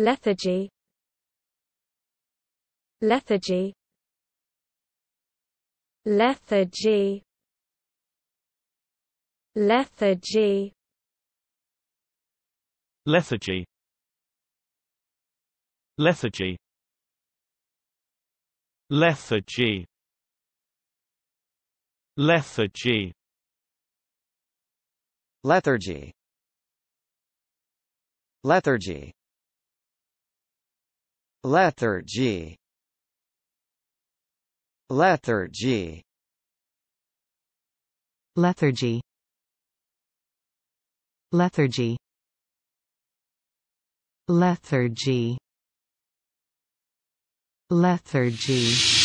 lethargy lethargy lethargy lethargy lethargy lethargy lethargy lethargy lethargy lethargy lethargy lethargy lethargy lethargy lethargy lethargy